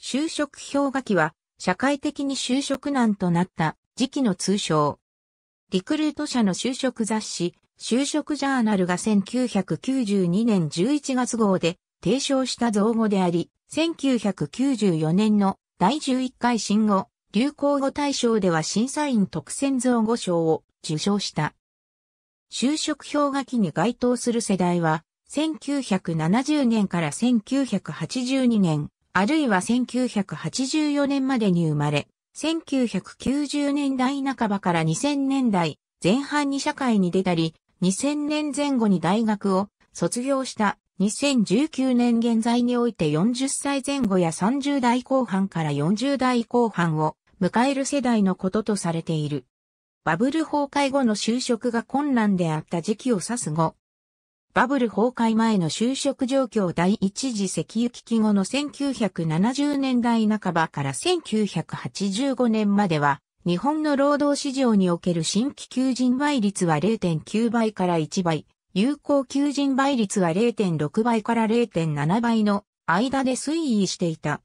就職氷河期は、社会的に就職難となった時期の通称。リクルート社の就職雑誌、就職ジャーナルが1992年11月号で提唱した造語であり、1994年の第11回新語、流行語大賞では審査員特選造語賞を受賞した。就職氷河期に該当する世代は、1970年から1982年、あるいは1984年までに生まれ、1990年代半ばから2000年代前半に社会に出たり、2000年前後に大学を卒業した2019年現在において40歳前後や30代後半から40代後半を迎える世代のこととされている。バブル崩壊後の就職が困難であった時期を指す後、バブル崩壊前の就職状況第一次石油危機後の1970年代半ばから1985年までは、日本の労働市場における新規求人倍率は0.9倍から1倍、有効求人倍率は0.6倍から0.7倍の間で推移していた。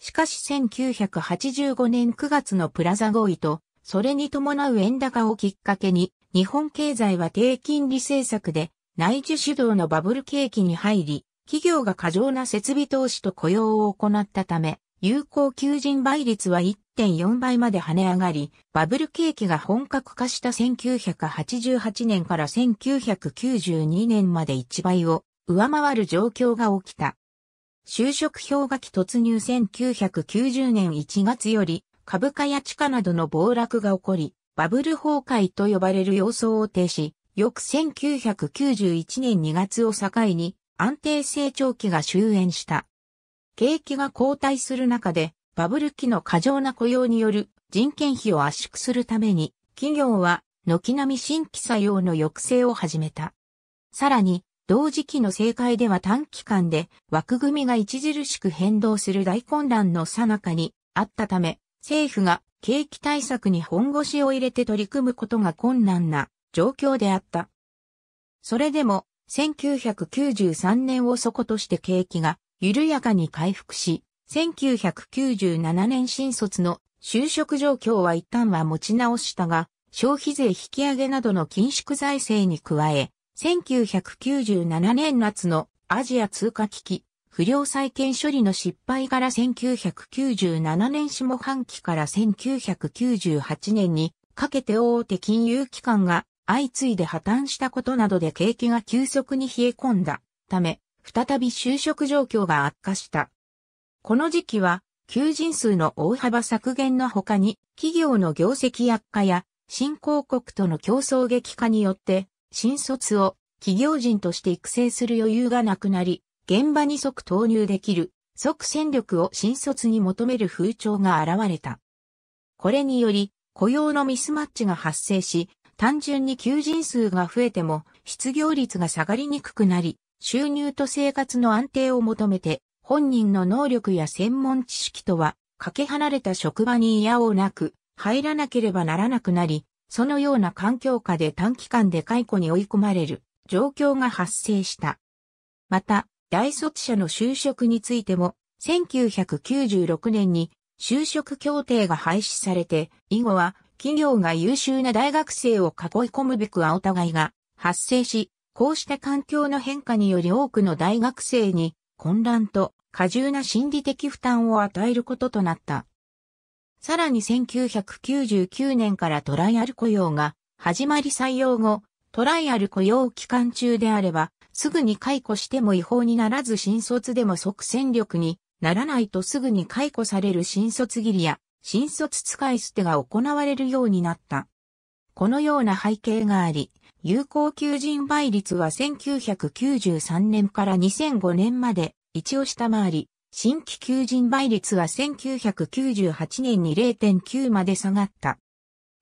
しかし1985年9月のプラザ合意と、それに伴う円高をきっかけに、日本経済は低金利政策で内需主導のバブル景気に入り、企業が過剰な設備投資と雇用を行ったため、有効求人倍率は1.4倍まで跳ね上がり、バブル景気が本格化した1988年から1992年まで1倍を上回る状況が起きた。就職氷河期突入1990年1月より株価や地価などの暴落が起こり、バブル崩壊と呼ばれる様相を呈し、翌1991年2月を境に安定成長期が終焉した。景気が後退する中で、バブル期の過剰な雇用による人件費を圧縮するために、企業は軒並み新規作用の抑制を始めた。さらに、同時期の政界では短期間で枠組みが著しく変動する大混乱の最中にあったため、政府が景気対策に本腰を入れて取り組むことが困難な状況であった。それでも、1993年を底として景気が緩やかに回復し、1997年新卒の就職状況は一旦は持ち直したが、消費税引上げなどの緊縮財政に加え、1997年夏のアジア通貨危機、不良債権処理の失敗から1997年下半期から1998年にかけて大手金融機関が相次いで破綻したことなどで景気が急速に冷え込んだため、再び就職状況が悪化した。この時期は、求人数の大幅削減の他に、企業の業績悪化や、新興国との競争激化によって、新卒を企業人として育成する余裕がなくなり、現場に即投入できる、即戦力を新卒に求める風潮が現れた。これにより、雇用のミスマッチが発生し、単純に求人数が増えても失業率が下がりにくくなり、収入と生活の安定を求めて、本人の能力や専門知識とは、かけ離れた職場に嫌をなく、入らなければならなくなり、そのような環境下で短期間で解雇に追い込まれる状況が発生した。また、大卒者の就職についても、1996年に就職協定が廃止されて、以後は企業が優秀な大学生を囲い込むべく青互いが発生し、こうした環境の変化により多くの大学生に混乱と過重な心理的負担を与えることとなった。さらに1999年からトライアル雇用が始まり採用後、トライアル雇用期間中であれば、すぐに解雇しても違法にならず新卒でも即戦力にならないとすぐに解雇される新卒切りや、新卒使い捨てが行われるようになった。このような背景があり、有効求人倍率は1993年から2005年まで1を下回り、新規求人倍率は1998年に0.9まで下がった。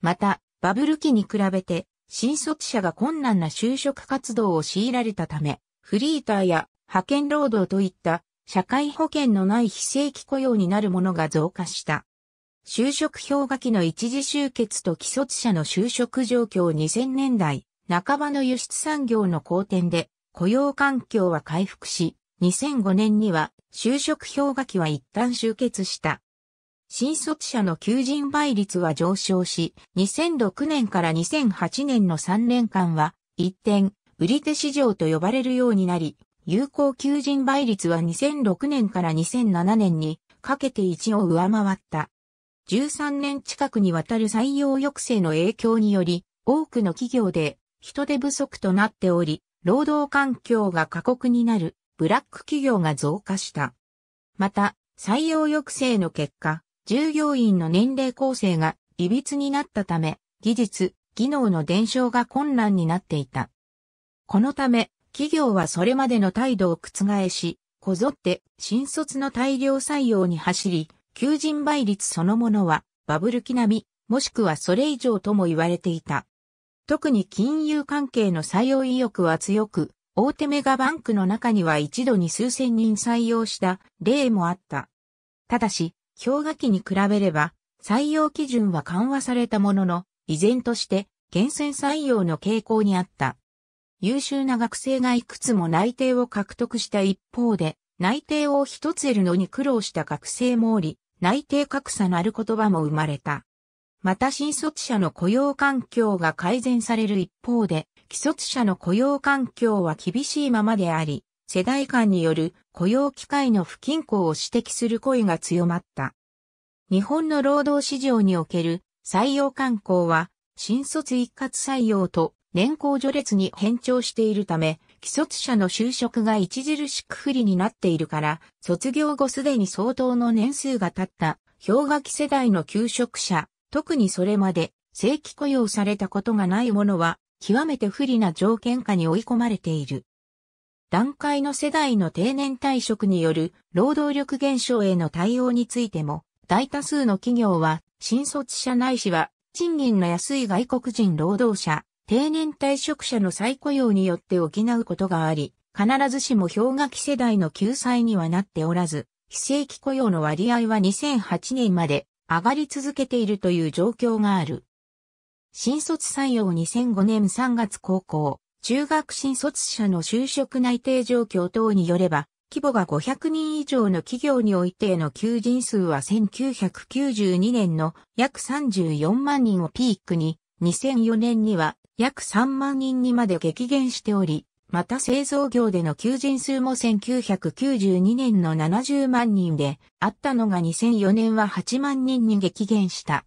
また、バブル期に比べて、新卒者が困難な就職活動を強いられたため、フリーターや派遣労働といった社会保険のない非正規雇用になるものが増加した。就職氷河期の一時集結と既卒者の就職状況2000年代、半ばの輸出産業の好転で、雇用環境は回復し、2005年には就職氷河期は一旦集結した。新卒者の求人倍率は上昇し、2006年から2008年の3年間は、一転、売り手市場と呼ばれるようになり、有効求人倍率は2006年から2007年にかけて1を上回った。13年近くにわたる採用抑制の影響により、多くの企業で人手不足となっており、労働環境が過酷になるブラック企業が増加した。また、採用抑制の結果、従業員の年齢構成が歪になったため、技術、技能の伝承が困難になっていた。このため、企業はそれまでの態度を覆し、こぞって新卒の大量採用に走り、求人倍率そのものはバブル期並み、もしくはそれ以上とも言われていた。特に金融関係の採用意欲は強く、大手メガバンクの中には一度に数千人採用した例もあった。ただし、氷河期に比べれば、採用基準は緩和されたものの、依然として厳選採用の傾向にあった。優秀な学生がいくつも内定を獲得した一方で、内定を一つ得るのに苦労した学生もおり、内定格差のある言葉も生まれた。また新卒者の雇用環境が改善される一方で、既卒者の雇用環境は厳しいままであり、世代間による雇用機会の不均衡を指摘する声が強まった。日本の労働市場における採用慣行は、新卒一括採用と年功序列に変調しているため、既卒者の就職が著しく不利になっているから、卒業後すでに相当の年数が経った氷河期世代の求職者、特にそれまで正規雇用されたことがない者は、極めて不利な条件下に追い込まれている。段階の世代の定年退職による労働力減少への対応についても、大多数の企業は、新卒者ないしは、賃金の安い外国人労働者、定年退職者の再雇用によって補うことがあり、必ずしも氷河期世代の救済にはなっておらず、非正規雇用の割合は2008年まで上がり続けているという状況がある。新卒採用2005年3月高校、中学新卒者の就職内定状況等によれば、規模が500人以上の企業においての求人数は1992年の約34万人をピークに、2004年には約3万人にまで激減しており、また製造業での求人数も1992年の70万人で、あったのが2004年は8万人に激減した。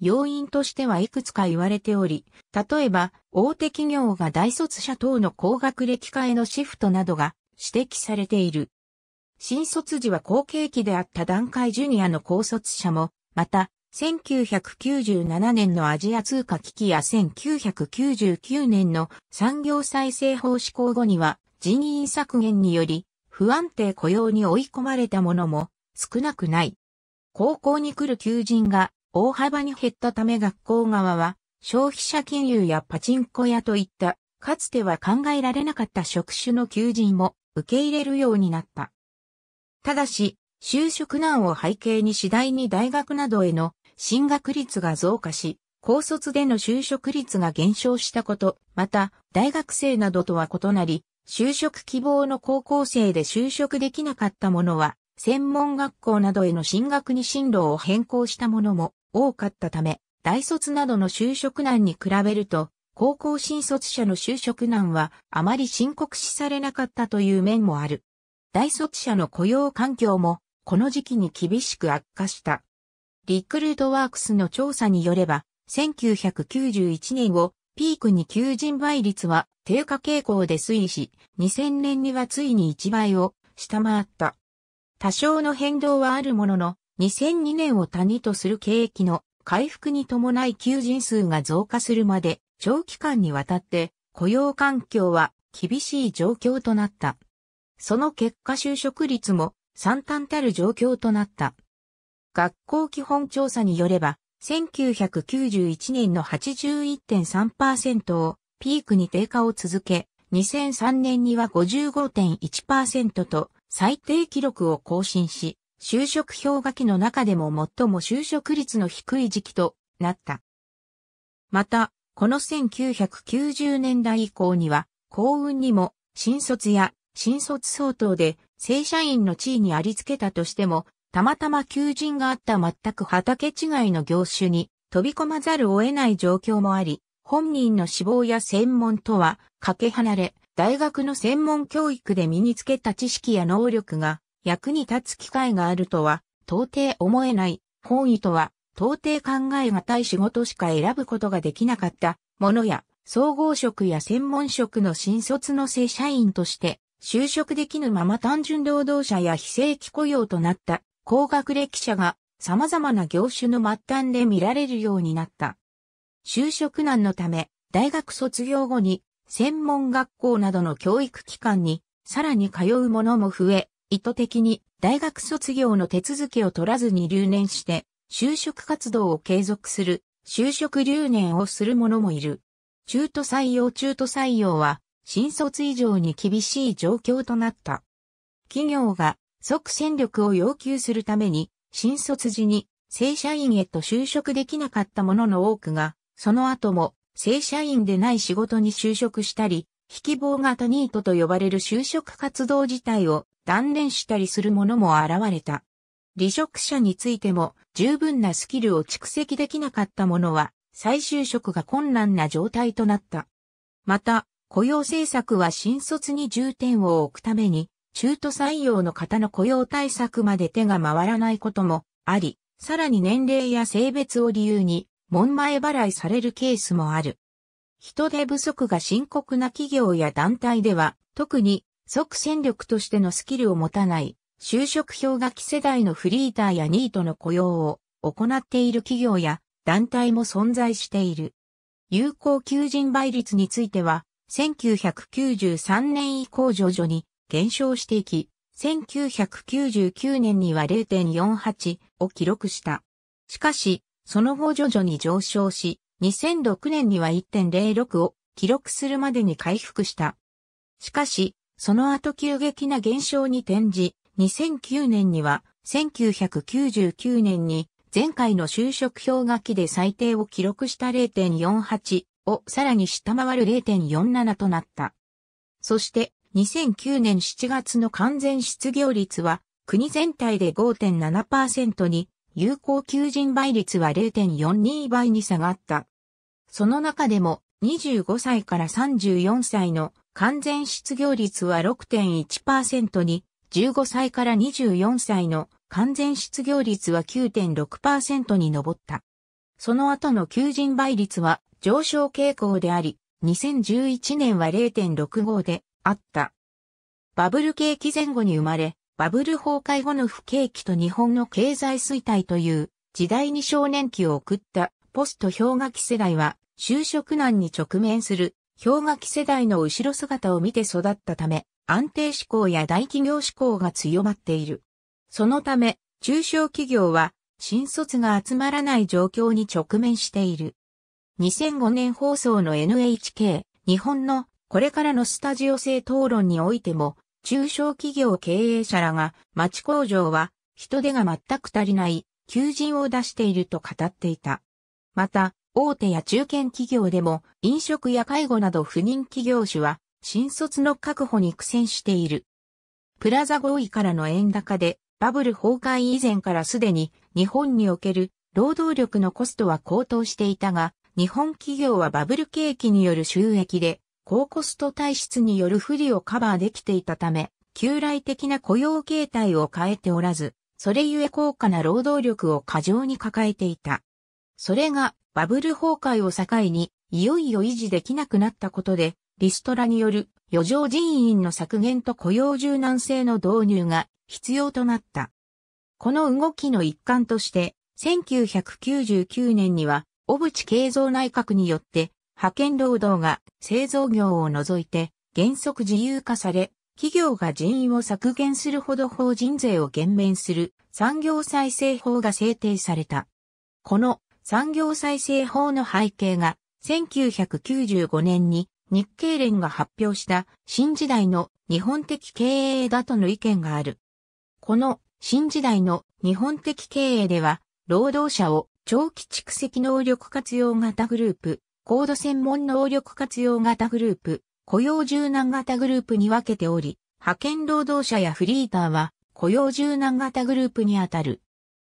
要因としてはいくつか言われており、例えば大手企業が大卒者等の高学歴化へのシフトなどが指摘されている。新卒時は後継期であった段階ジュニアの高卒者も、また1997年のアジア通貨危機や1999年の産業再生法施行後には人員削減により不安定雇用に追い込まれたものも少なくない。高校に来る求人が大幅に減ったため学校側は消費者金融やパチンコ屋といったかつては考えられなかった職種の求人も受け入れるようになった。ただし、就職難を背景に次第に大学などへの進学率が増加し、高卒での就職率が減少したこと、また、大学生などとは異なり、就職希望の高校生で就職できなかった者は、専門学校などへの進学に進路を変更した者も多かったため、大卒などの就職難に比べると、高校新卒者の就職難はあまり深刻視されなかったという面もある。大卒者の雇用環境もこの時期に厳しく悪化した。リクルートワークスの調査によれば、1991年をピークに求人倍率は低下傾向で推移し、2000年にはついに1倍を下回った。多少の変動はあるものの、2002年を谷とする景気の回復に伴い求人数が増加するまで、長期間にわたって雇用環境は厳しい状況となった。その結果就職率も惨憺たる状況となった。学校基本調査によれば、1991年の81.3%をピークに低下を続け、2003年には55.1%と最低記録を更新し、就職氷河期の中でも最も就職率の低い時期となった。また、この1990年代以降には、幸運にも、新卒や新卒相当で正社員の地位にありつけたとしても、たまたま求人があった全く畑違いの業種に飛び込まざるを得ない状況もあり、本人の志望や専門とはかけ離れ、大学の専門教育で身につけた知識や能力が役に立つ機会があるとは到底思えない、本意とは到底考えがたい仕事しか選ぶことができなかったものや、総合職や専門職の新卒の正社員として就職できぬまま単純労働者や非正規雇用となった高学歴者が様々な業種の末端で見られるようになった。就職難のため、大学卒業後に専門学校などの教育機関にさらに通うもも増え、意図的に大学卒業の手続きを取らずに留年して、就職活動を継続する、就職留年をする者もいる。中途採用中途採用は、新卒以上に厳しい状況となった。企業が即戦力を要求するために、新卒時に正社員へと就職できなかった者の多くが、その後も正社員でない仕事に就職したり、引き棒型ニートと呼ばれる就職活動自体を断念したりする者も現れた。離職者についても十分なスキルを蓄積できなかった者は再就職が困難な状態となった。また、雇用政策は新卒に重点を置くために中途採用の方の雇用対策まで手が回らないこともあり、さらに年齢や性別を理由に、門前払いされるケースもある。人手不足が深刻な企業や団体では、特に即戦力としてのスキルを持たない、就職氷河期世代のフリーターやニートの雇用を行っている企業や団体も存在している。有効求人倍率については、1993年以降徐々に減少していき、1999年には0.48を記録した。しかし、その後徐々に上昇し、2006年には1.06を記録するまでに回復した。しかし、その後急激な減少に転じ、2009年には1999年に前回の就職氷河期で最低を記録した0.48をさらに下回る0.47となった。そして2009年7月の完全失業率は国全体で5.7%に、有効求人倍率は0.42倍に下がった。その中でも25歳から34歳の完全失業率は6.1%に、15歳から24歳の完全失業率は9.6%に上った。その後の求人倍率は上昇傾向であり、2011年は0.65で、あった。バブル景気前後に生まれ、バブル崩壊後の不景気と日本の経済衰退という時代に少年期を送ったポスト氷河期世代は就職難に直面する氷河期世代の後ろ姿を見て育ったため安定志向や大企業志向が強まっている。そのため中小企業は新卒が集まらない状況に直面している。2005年放送の NHK 日本のこれからのスタジオ制討論においても、中小企業経営者らが町工場は人手が全く足りない求人を出していると語っていた。また、大手や中堅企業でも飲食や介護など不妊企業種は新卒の確保に苦戦している。プラザ合意からの円高でバブル崩壊以前からすでに日本における労働力のコストは高騰していたが、日本企業はバブル景気による収益で高コスト体質による不利をカバーできていたため、旧来的な雇用形態を変えておらず、それゆえ高価な労働力を過剰に抱えていた。それがバブル崩壊を境に、いよいよ維持できなくなったことで、リストラによる余剰人員の削減と雇用柔軟性の導入が必要となった。この動きの一環として、1999年には、小渕慶三内閣によって派遣労働が製造業を除いて原則自由化され、企業が人員を削減するほど法人税を減免する産業再生法が制定された。この産業再生法の背景が1995年に日経連が発表した新時代の日本的経営だとの意見がある。この新時代の日本的経営では労働者を長期蓄積能力活用型グループ高度専門能力活用型グループ、雇用柔軟型グループに分けており、派遣労働者やフリーターは雇用柔軟型グループにあたる。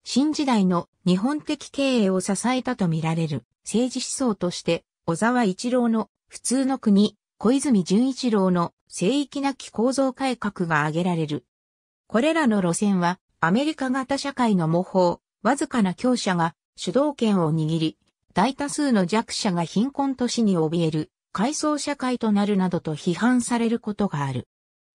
新時代の日本的経営を支えたとみられる政治思想として、小沢一郎の普通の国、小泉純一郎の聖域なき構造改革が挙げられる。これらの路線はアメリカ型社会の模倣、わずかな強者が主導権を握り、大多数の弱者が貧困都市に怯える、階層社会となるなどと批判されることがある。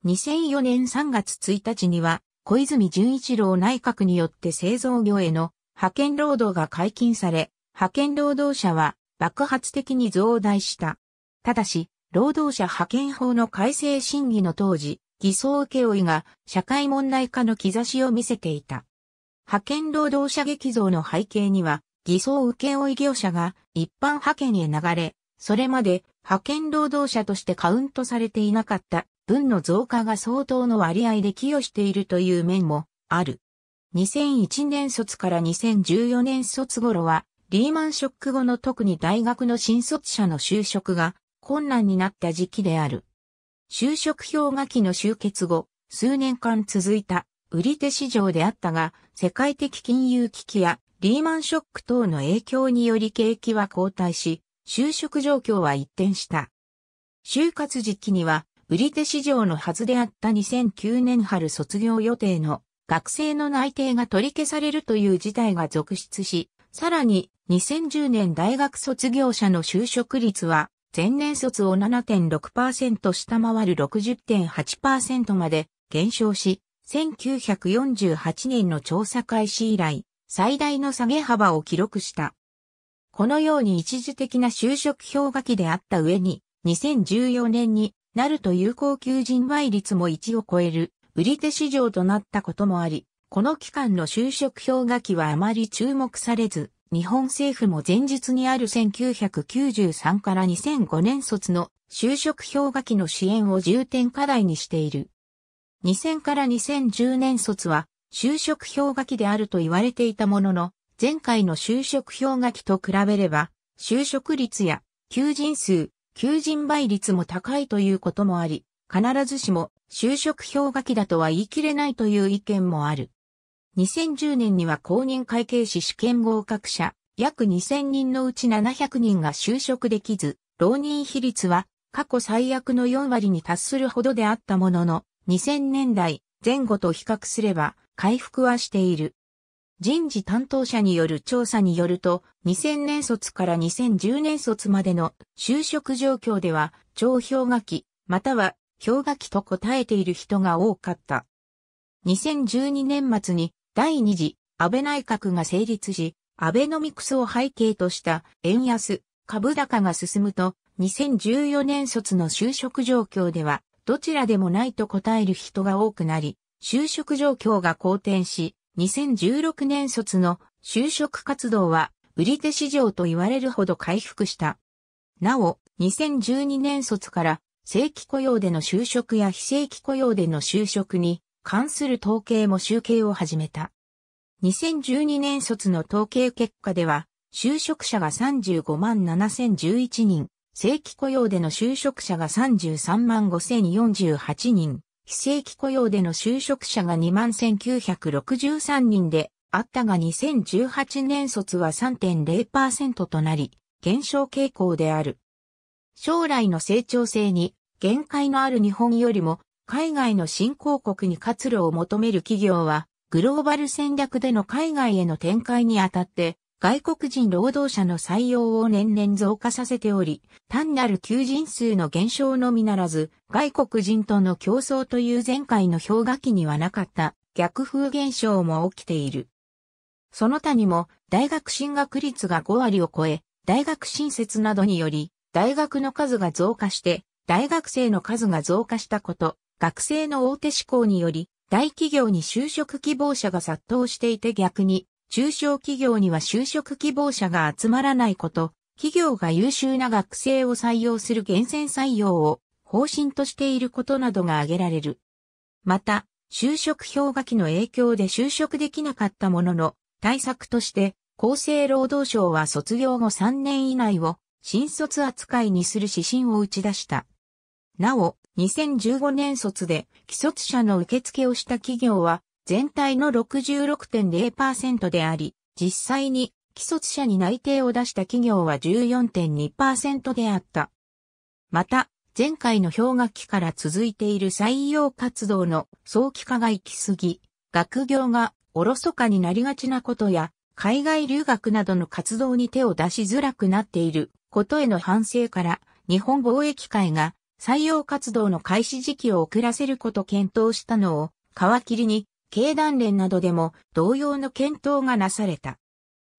2004年3月1日には、小泉純一郎内閣によって製造業への派遣労働が解禁され、派遣労働者は爆発的に増大した。ただし、労働者派遣法の改正審議の当時、偽装請負が社会問題化の兆しを見せていた。派遣労働者激増の背景には、偽装請負業者が一般派遣へ流れ、それまで派遣労働者としてカウントされていなかった分の増加が相当の割合で寄与しているという面もある。2001年卒から2014年卒頃は、リーマンショック後の特に大学の新卒者の就職が困難になった時期である。就職氷河期の終結後、数年間続いた売り手市場であったが、世界的金融危機やリーマンショック等の影響により景気は後退し、就職状況は一転した。就活時期には、売り手市場のはずであった2009年春卒業予定の学生の内定が取り消されるという事態が続出し、さらに2010年大学卒業者の就職率は前年卒を7.6%下回る60.8%まで減少し、1948年の調査開始以来、最大の下げ幅を記録した。このように一時的な就職氷河期であった上に、2014年になると有効求人倍率も1を超える売り手市場となったこともあり、この期間の就職氷河期はあまり注目されず、日本政府も前日にある1993から2005年卒の就職氷河期の支援を重点課題にしている。2000から2010年卒は就職氷河期であると言われていたものの、前回の就職氷河期と比べれば、就職率や求人数、求人倍率も高いということもあり、必ずしも就職氷河期だとは言い切れないという意見もある。2010年には公認会計士試験合格者、約2000人のうち700人が就職できず、浪人比率は過去最悪の4割に達するほどであったものの、2000年代前後と比較すれば、回復はしている。人事担当者による調査によると、2000年卒から2010年卒までの就職状況では、超氷河期、または氷河期と答えている人が多かった。2012年末に第2次安倍内閣が成立し、アベノミクスを背景とした円安、株高が進むと、2014年卒の就職状況では、どちらでもないと答える人が多くなり、就職状況が好転し、2016年卒の就職活動は売り手市場と言われるほど回復した。なお、2012年卒から正規雇用での就職や非正規雇用での就職に関する統計も集計を始めた。2012年卒の統計結果では、就職者が35万7011人、正規雇用での就職者が33万5048人、非正規雇用での就職者が21,963人であったが2018年卒は3.0%となり、減少傾向である。将来の成長性に限界のある日本よりも海外の新興国に活路を求める企業はグローバル戦略での海外への展開にあたって外国人労働者の採用を年々増加させており、単なる求人数の減少のみならず、外国人との競争という前回の氷河期にはなかった逆風現象も起きている。その他にも、大学進学率が5割を超え、大学新設などにより、大学の数が増加して、大学生の数が増加したこと、学生の大手志向により、大企業に就職希望者が殺到していて逆に、中小企業には就職希望者が集まらないこと、企業が優秀な学生を採用する厳選採用を方針としていることなどが挙げられる。また、就職氷河期の影響で就職できなかったものの、対策として、厚生労働省は卒業後3年以内を新卒扱いにする指針を打ち出した。なお、2015年卒で既卒者の受付をした企業は、全体の66.0%であり、実際に既卒者に内定を出した企業は14.2%であった。また、前回の氷河期から続いている採用活動の早期化が行き過ぎ、学業がおろそかになりがちなことや、海外留学などの活動に手を出しづらくなっていることへの反省から、日本貿易会が採用活動の開始時期を遅らせること検討したのを、皮切りに経団連などでも同様の検討がなされた。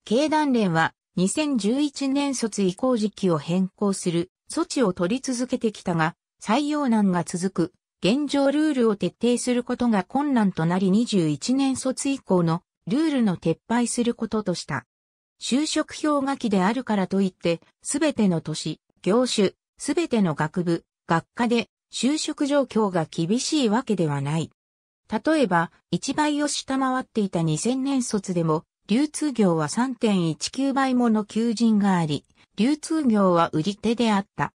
経団連は2011年卒移行時期を変更する措置を取り続けてきたが、採用難が続く現状ルールを徹底することが困難となり21年卒以降のルールの撤廃することとした。就職氷河期であるからといって、すべての都市、業種、すべての学部、学科で就職状況が厳しいわけではない。例えば、1倍を下回っていた2000年卒でも、流通業は3.19倍もの求人があり、流通業は売り手であった。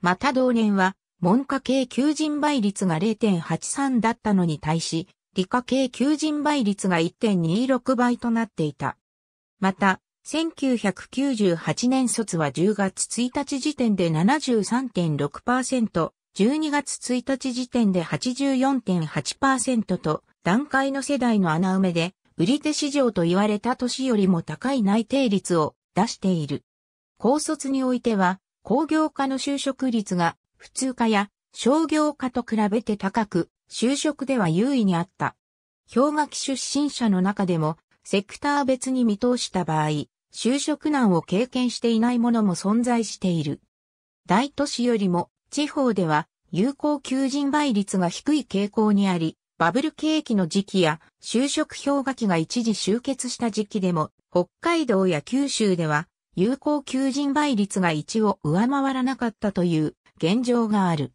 また同年は、文科系求人倍率が0.83だったのに対し、理科系求人倍率が1.26倍となっていた。また、1998年卒は10月1日時点で73.6%、12月1日時点で84.8%と、段階の世代の穴埋めで、売り手市場と言われた年よりも高い内定率を出している。高卒においては、工業化の就職率が普通科や商業化と比べて高く、就職では優位にあった。氷河期出身者の中でも、セクター別に見通した場合、就職難を経験していないものも存在している。大都市よりも地方では有効求人倍率が低い傾向にあり、バブル景気の時期や就職氷河期が一時集結した時期でも、北海道や九州では有効求人倍率が1を上回らなかったという現状がある。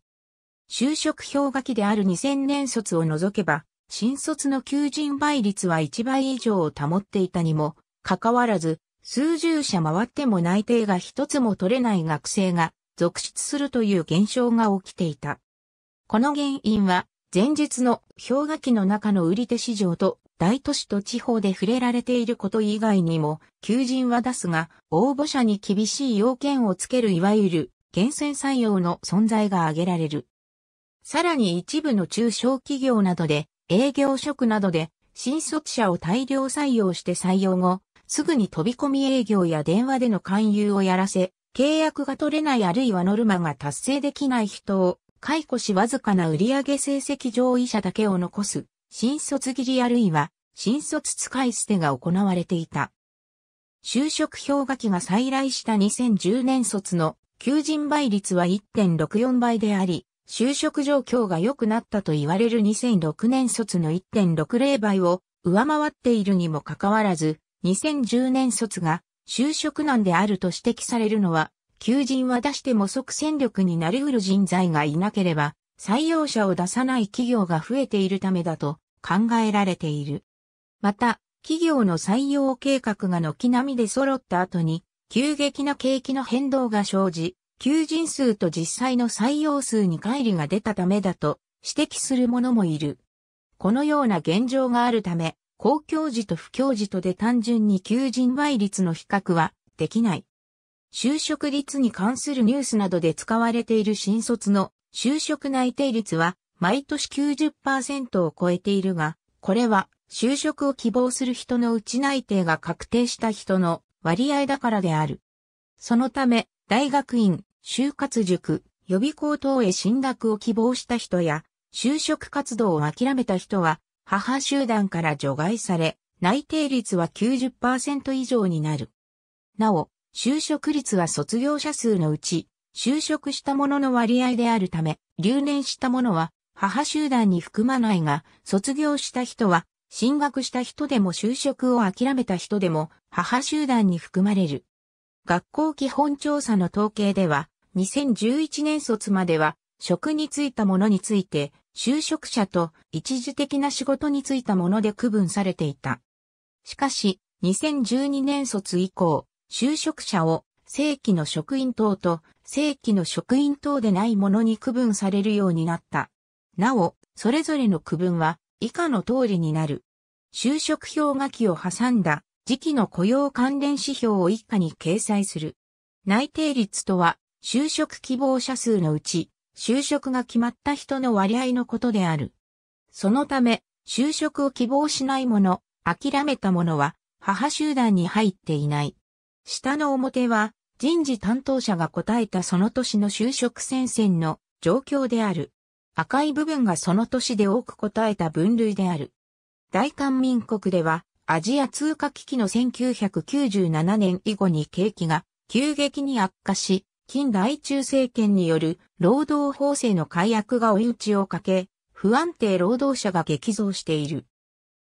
就職氷河期である2000年卒を除けば、新卒の求人倍率は1倍以上を保っていたにも、かかわらず、数十社回っても内定が一つも取れない学生が続出するという現象が起きていた。この原因は、前日の氷河期の中の売り手市場と大都市と地方で触れられていること以外にも、求人は出すが、応募者に厳しい要件をつけるいわゆる、厳選採用の存在が挙げられる。さらに一部の中小企業などで、営業職などで、新卒者を大量採用して採用後、すぐに飛び込み営業や電話での勧誘をやらせ、契約が取れないあるいはノルマが達成できない人を解雇しわずかな売上成績上位者だけを残す、新卒切りあるいは、新卒使い捨てが行われていた。就職氷河期が再来した2010年卒の求人倍率は1.64倍であり、就職状況が良くなったと言われる2006年卒の1.60倍を上回っているにもかかわらず、2010年卒が就職難であると指摘されるのは、求人は出しても即戦力になり得る人材がいなければ、採用者を出さない企業が増えているためだと考えられている。また、企業の採用計画が軒並みで揃った後に、急激な景気の変動が生じ、求人数と実際の採用数に乖離が出たためだと指摘する者もいる。このような現状があるため、公共児と不教児とで単純に求人倍率の比較はできない。就職率に関するニュースなどで使われている新卒の就職内定率は毎年90%を超えているが、これは就職を希望する人のうち内定が確定した人の割合だからである。そのため、大学院、就活塾、予備校等へ進学を希望した人や、就職活動を諦めた人は、母集団から除外され、内定率は90%以上になる。なお、就職率は卒業者数のうち、就職した者の割合であるため、留年した者は母集団に含まないが、卒業した人は、進学した人でも就職を諦めた人でも、母集団に含まれる。学校基本調査の統計では、2011年卒までは、職に就いた者について、就職者と一時的な仕事に就いたもので区分されていた。しかし、2012年卒以降、就職者を正規の職員等と正規の職員等でないものに区分されるようになった。なお、それぞれの区分は以下の通りになる。就職氷河期を挟んだ時期の雇用関連指標を以下に掲載する。内定率とは、就職希望者数のうち、就職が決まった人の割合のことである。そのため、就職を希望しない者、諦めた者は、母集団に入っていない。下の表は、人事担当者が答えたその年の就職戦線の状況である。赤い部分がその年で多く答えた分類である。大韓民国では、アジア通貨危機の1997年以後に景気が急激に悪化し、近代中政権による労働法制の改悪が追い打ちをかけ、不安定労働者が激増している。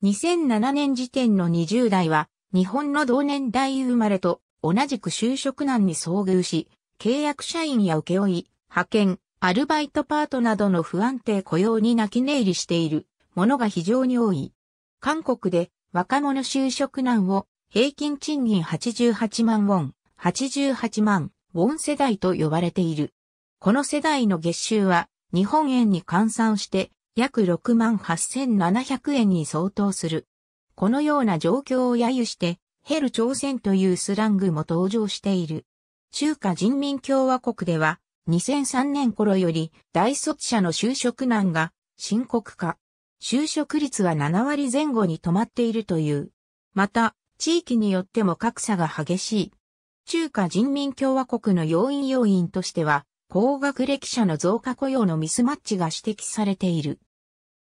2007年時点の20代は、日本の同年代生まれと同じく就職難に遭遇し、契約社員や請負、派遣、アルバイトパートなどの不安定雇用に泣き寝入りしているものが非常に多い。韓国で若者就職難を平均賃金88万ウォン、88万ウォン世代と呼ばれている。この世代の月収は日本円に換算して約6万8700円に相当する。このような状況を揶揄して、ヘル朝鮮というスラングも登場している。中華人民共和国では、2003年頃より大卒者の就職難が深刻化。就職率は7割前後に止まっているという。また、地域によっても格差が激しい。中華人民共和国の要因要因としては、高学歴者の増加雇用のミスマッチが指摘されている。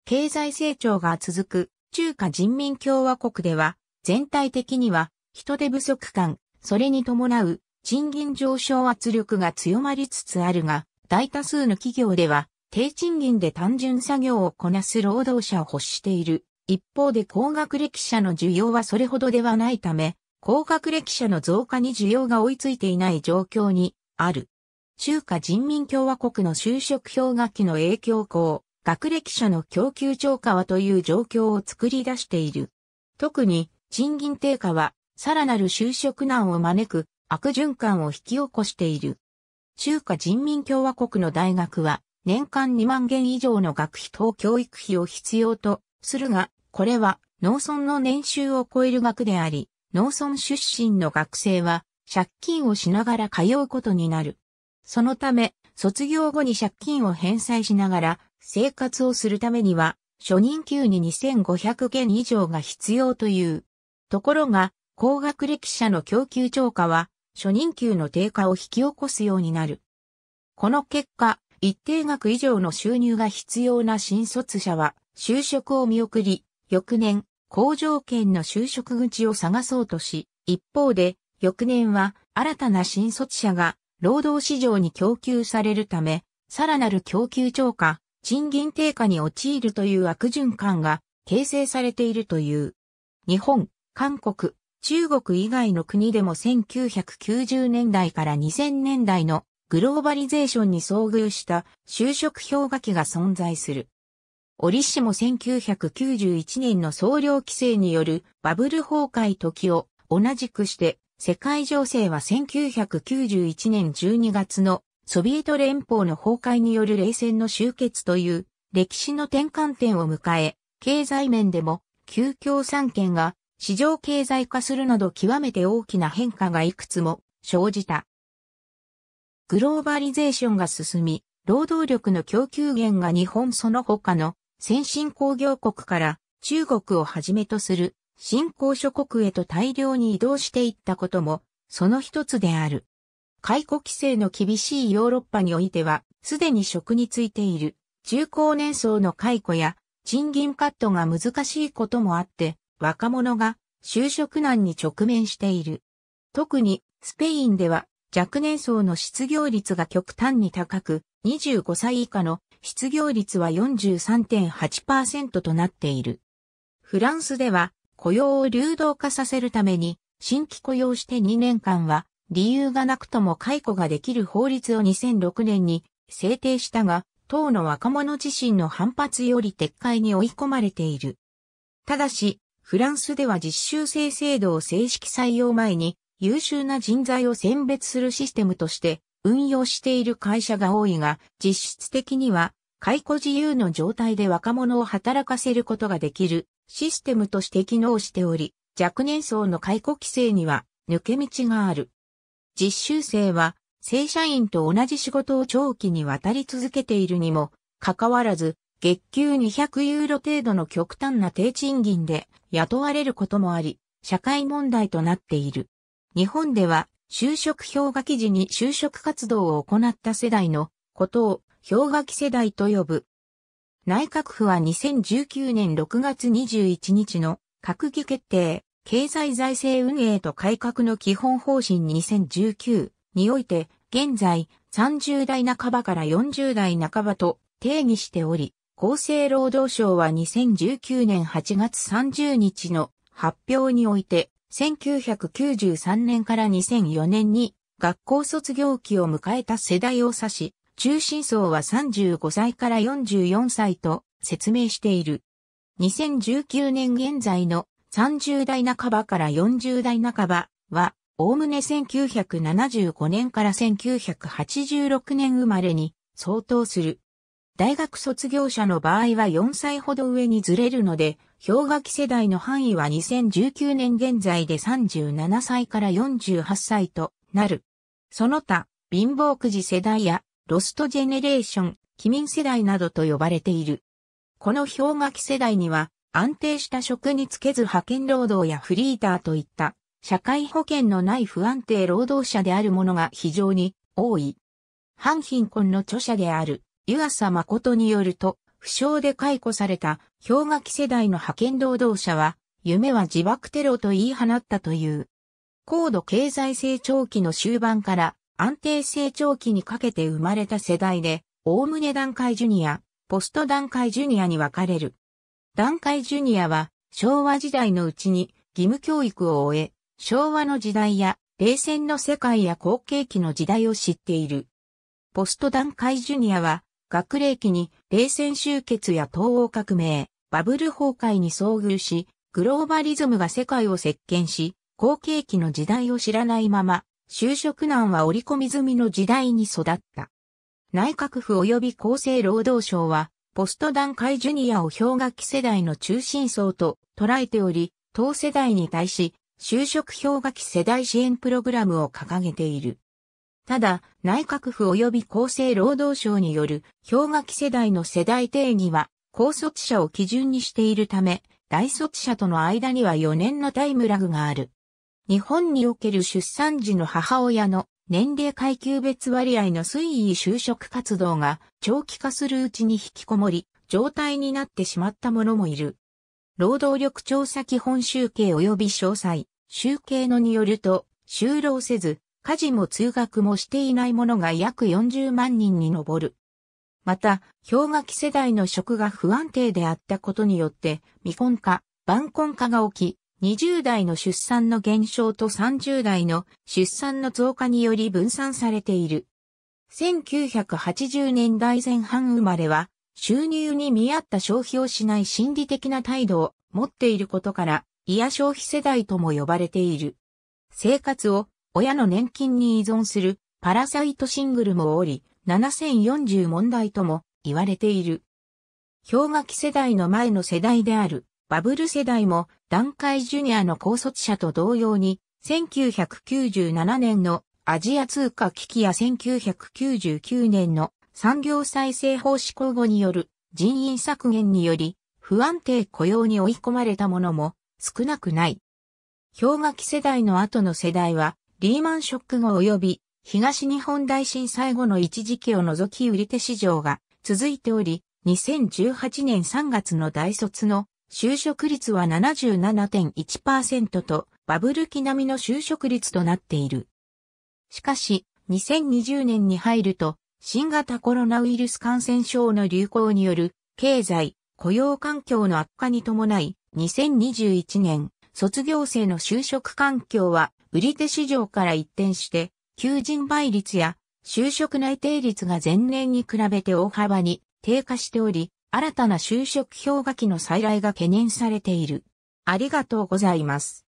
経済成長が続く中華人民共和国では全体的には人手不足感、それに伴う賃金上昇圧力が強まりつつあるが、大多数の企業では低賃金で単純作業をこなす労働者を欲している。一方で高学歴者の需要はそれほどではないため、高学歴者の増加に需要が追いついていない状況にある。中華人民共和国の就職氷河期の影響校、学歴者の供給超過はという状況を作り出している。特に、賃金低下は、さらなる就職難を招く悪循環を引き起こしている。中華人民共和国の大学は、年間2万元以上の学費等教育費を必要とするが、これは農村の年収を超える額であり、農村出身の学生は借金をしながら通うことになる。そのため、卒業後に借金を返済しながら生活をするためには、初任給に2500元以上が必要という。ところが、高学歴者の供給超過は、初任給の低下を引き起こすようになる。この結果、一定額以上の収入が必要な新卒者は、就職を見送り、翌年、好条件の就職口を探そうとし、一方で、翌年は新たな新卒者が労働市場に供給されるため、さらなる供給超過、賃金低下に陥るという悪循環が形成されているという。日本、韓国、中国以外の国でも1990年代から2000年代のグローバリゼーションに遭遇した就職氷河期が存在する。折しも1991年の総量規制によるバブル崩壊時を同じくして世界情勢は1991年12月のソビエト連邦の崩壊による冷戦の終結という歴史の転換点を迎え、経済面でも旧共産権が市場経済化するなど極めて大きな変化がいくつも生じた。グローバリゼーションが進み、労働力の供給源が日本その他の先進工業国から中国をはじめとする新興諸国へと大量に移動していったことも、その一つである。解雇規制の厳しいヨーロッパにおいては、すでに職についている、中高年層の解雇や、賃金カットが難しいこともあって、若者が就職難に直面している。特に、スペインでは、若年層の失業率が極端に高く、25歳以下の失業率は43.8%となっている。フランスでは雇用を流動化させるために、新規雇用して2年間は、理由がなくとも解雇ができる法律を2006年に制定したが、党の若者自身の反発より撤回に追い込まれている。ただし、フランスでは実習生制度を正式採用前に優秀な人材を選別するシステムとして運用している会社が多いが、実質的には解雇自由の状態で若者を働かせることができるシステムとして機能しており、若年層の解雇規制には抜け道がある。実習生は正社員と同じ仕事を長期に渡り続けているにもかかわらず月給200ユーロ程度の極端な低賃金で雇われることもあり、社会問題となっている。日本では就職氷河期時に就職活動を行った世代のことを氷河期世代と呼ぶ。内閣府は2019年6月21日の閣議決定、経済財政運営と改革の基本方針2019において、現在30代半ばから40代半ばと定義しており、厚生労働省は2019年8月30日の発表において、1993年から2004年に学校卒業期を迎えた世代を指し、中心層は35歳から44歳と説明している。2019年現在の30代半ばから40代半ばは、おおむね1975年から1986年生まれに相当する。大学卒業者の場合は4歳ほど上にずれるので、氷河期世代の範囲は2019年現在で37歳から48歳となる。その他、貧乏くじ世代やロストジェネレーション、機民世代などと呼ばれている。この氷河期世代には、安定した職につけず派遣労働やフリーターといった、社会保険のない不安定労働者であるものが非常に多い。反貧困の著者である、湯浅誠によると、負傷で解雇された氷河期世代の派遣労働者は、夢は自爆テロと言い放ったという。高度経済成長期の終盤から安定成長期にかけて生まれた世代で、おおむね段階ジュニア、ポスト段階ジュニアに分かれる。段階ジュニアは、昭和時代のうちに義務教育を終え、昭和の時代や冷戦の世界や後継期の時代を知っている。ポスト段階ジュニアは、学齢期に冷戦終結や東欧革命、バブル崩壊に遭遇し、グローバリズムが世界を席巻し、後継期の時代を知らないまま、就職難は織り込み済みの時代に育った。内閣府及び厚生労働省は、ポスト段階ジュニアを氷河期世代の中心層と捉えており、当世代に対し、就職氷河期世代支援プログラムを掲げている。ただ、内閣府及び厚生労働省による氷河期世代の世代定義は、高卒者を基準にしているため、大卒者との間には4年のタイムラグがある。日本における出産時の母親の年齢階級別割合の推移就職活動が長期化するうちに引きこもり、状態になってしまった者もいる。労働力調査基本集計及び詳細、集計のによると、就労せず、家事も通学もしていない者が約40万人に上る。また、氷河期世代の職が不安定であったことによって、未婚化、晩婚化が起き、20代の出産の減少と30代の出産の増加により分散されている。1980年代前半生まれは、収入に見合った消費をしない心理的な態度を持っていることから、いや消費世代とも呼ばれている。生活を親の年金に依存するパラサイトシングルもおり、7040問題とも言われている。氷河期世代の前の世代であるバブル世代も段階ジュニアの高卒者と同様に、1997年のアジア通貨危機や1999年の産業再生法施行後による人員削減により不安定雇用に追い込まれたものも少なくない。氷河期世代の後の世代はリーマンショック後及び東日本大震災後の一時期を除き売り手市場が続いており、2018年3月の大卒の就職率は77.1%とバブル期並みの就職率となっている。しかし、2020年に入ると、新型コロナウイルス感染症の流行による経済、雇用環境の悪化に伴い、2021年、卒業生の就職環境は、売り手市場から一転して、求人倍率や就職内定率が前年に比べて大幅に低下しており、新たな就職氷河期の再来が懸念されている。ありがとうございます。